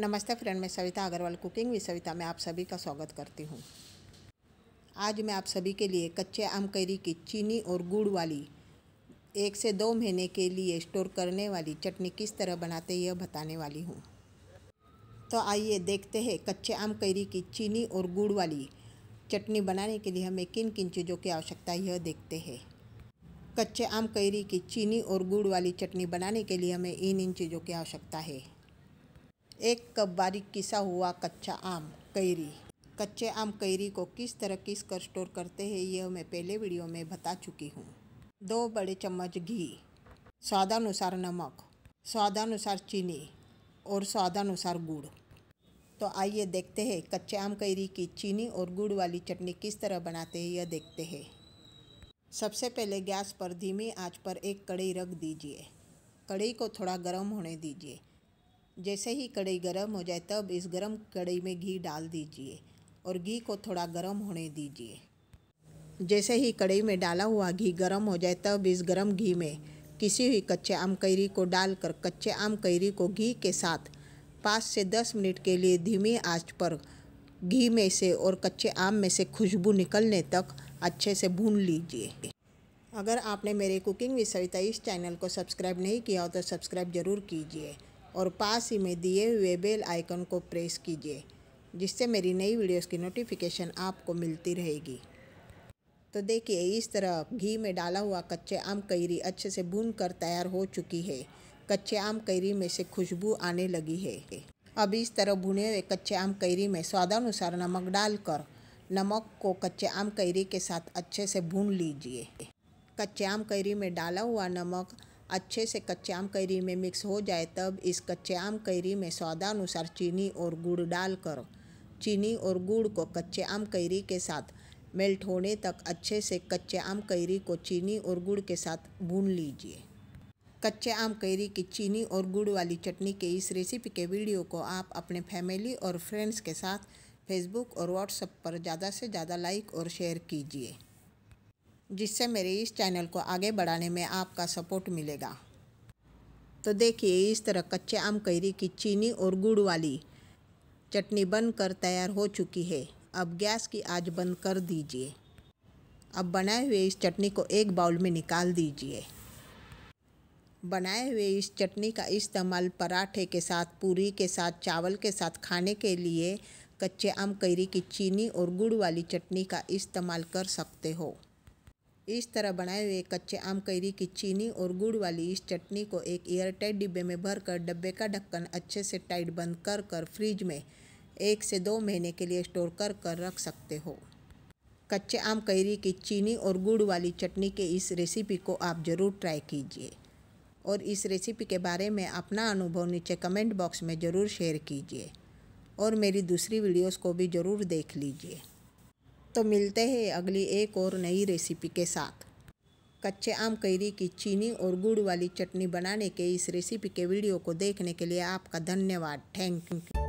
नमस्ते फ्रेंड मैं Savita Agarwal cooking with Savita में आप सभी का स्वागत करती हूँ आज मैं आप सभी के लिए कच्चे आम कैरी की चीनी और गुड़ वाली एक से दो महीने के लिए स्टोर करने वाली चटनी किस तरह बनाते हैं यह बताने वाली हूँ तो आइए देखते हैं कच्चे आम कैरी की चीनी और गुड़ वाली चटनी बनाने के लिए हमें किन किन चीज़ों की आवश्यकता यह देखते हैं कच्चे आम कैरी की चीनी और गुड़ वाली चटनी बनाने के लिए हमें इन इन चीज़ों की आवश्यकता है एक कप बारीक किसा हुआ कच्चा आम कैरी कच्चे आम कैरी को किस तरह किस कर स्टोर करते हैं यह मैं पहले वीडियो में बता चुकी हूँ दो बड़े चम्मच घी स्वादानुसार नमक स्वादानुसार चीनी और स्वादानुसार गुड़ तो आइए देखते हैं कच्चे आम कैरी की चीनी और गुड़ वाली चटनी किस तरह बनाते हैं यह देखते हैं सबसे पहले गैस पर धीमी आँच पर एक कड़ी रख दीजिए कड़ी को थोड़ा गर्म होने दीजिए जैसे ही कढ़ाई गर्म हो जाए तब इस गर्म कढ़ाई में घी डाल दीजिए और घी को थोड़ा गर्म होने दीजिए जैसे ही कढ़ाई में डाला हुआ घी गर्म हो जाए तब इस गर्म घी में किसी हुई कच्चे आम कैरी को डालकर कच्चे आम कैरी को घी के साथ पाँच से दस मिनट के लिए धीमी आंच पर घी में से और कच्चे आम में से खुशबू निकलने तक अच्छे से भून लीजिए अगर आपने मेरे कुकिंग विद सविता इस चैनल को सब्सक्राइब नहीं किया हो तो सब्सक्राइब ज़रूर कीजिए और पास ही में दिए हुए बेल आइकन को प्रेस कीजिए जिससे मेरी नई वीडियोस की नोटिफिकेशन आपको मिलती रहेगी तो देखिए इस तरह घी में डाला हुआ कच्चे आम कैरी अच्छे से भून कर तैयार हो चुकी है कच्चे आम कैरी में से खुशबू आने लगी है अब इस तरह भुने हुए कच्चे आम कैरी में स्वादानुसार नमक डालकर नमक को कच्चे आम कैरी के साथ अच्छे से भून लीजिए कच्चे आम कैरी में डाला हुआ नमक अच्छे से कच्चे आम कैरी में मिक्स हो जाए तब इस कच्चे आम कैरी में स्वादानुसार चीनी और गुड़ डाल करो चीनी और गुड़ को कच्चे आम कैरी के साथ मेल्ट होने तक अच्छे से कच्चे आम कैरी को चीनी और गुड़ के साथ भून लीजिए कच्चे आम कैरी की चीनी और गुड़ वाली चटनी के इस रेसिपी के वीडियो को आप अपने फैमिली और फ्रेंड्स के साथ फेसबुक और व्हाट्सएप पर ज़्यादा से ज़्यादा लाइक और शेयर कीजिए जिससे मेरे इस चैनल को आगे बढ़ाने में आपका सपोर्ट मिलेगा तो देखिए इस तरह कच्चे आम कैरी की चीनी और गुड़ वाली चटनी बनकर तैयार हो चुकी है अब गैस की आज बंद कर दीजिए अब बनाए हुए इस चटनी को एक बाउल में निकाल दीजिए बनाए हुए इस चटनी का इस्तेमाल पराठे के साथ पूरी के साथ चावल के साथ खाने के लिए कच्चे आम कैरी की चीनी और गुड़ वाली चटनी का इस्तेमाल कर सकते हो इस तरह बनाए हुए कच्चे आम कैरी की चीनी और गुड़ वाली इस चटनी को एक एयरटाइट डिब्बे में भरकर डब्बे का ढक्कन अच्छे से टाइट बंद कर कर फ्रिज में एक से दो महीने के लिए स्टोर कर कर रख सकते हो कच्चे आम कैरी की चीनी और गुड़ वाली चटनी के इस रेसिपी को आप ज़रूर ट्राई कीजिए और इस रेसिपी के बारे में अपना अनुभव नीचे कमेंट बॉक्स में ज़रूर शेयर कीजिए और मेरी दूसरी वीडियोस को भी ज़रूर देख लीजिए तो मिलते हैं अगली एक और नई रेसिपी के साथ कच्चे आम कैरी की चीनी और गुड़ वाली चटनी बनाने के इस रेसिपी के वीडियो को देखने के लिए आपका धन्यवाद थैंक यू